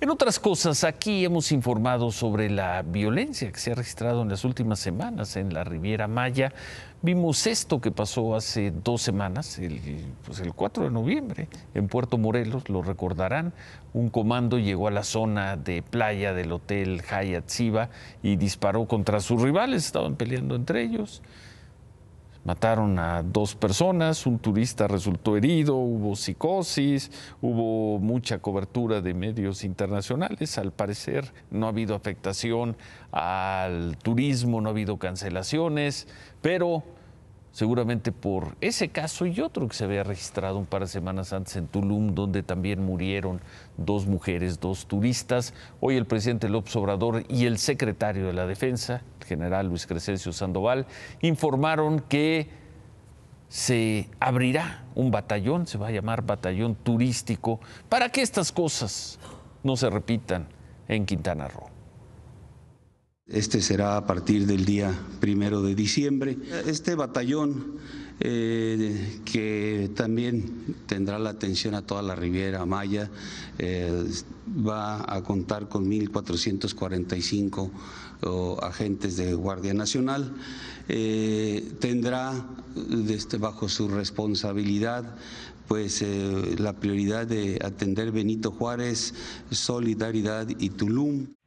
En otras cosas, aquí hemos informado sobre la violencia que se ha registrado en las últimas semanas en la Riviera Maya. Vimos esto que pasó hace dos semanas, el, pues el 4 de noviembre, en Puerto Morelos, lo recordarán. Un comando llegó a la zona de playa del Hotel Hayat Siva y disparó contra sus rivales, estaban peleando entre ellos. Mataron a dos personas, un turista resultó herido, hubo psicosis, hubo mucha cobertura de medios internacionales. Al parecer no ha habido afectación al turismo, no ha habido cancelaciones, pero seguramente por ese caso y otro que se había registrado un par de semanas antes en Tulum, donde también murieron dos mujeres, dos turistas. Hoy el presidente López Obrador y el secretario de la Defensa, el general Luis Crescencio Sandoval, informaron que se abrirá un batallón, se va a llamar batallón turístico, para que estas cosas no se repitan en Quintana Roo. Este será a partir del día primero de diciembre. Este batallón eh, que también tendrá la atención a toda la Riviera Maya. Eh, va a contar con 1.445 agentes de Guardia Nacional. Eh, tendrá este, bajo su responsabilidad pues la prioridad de atender Benito Juárez, Solidaridad y Tulum.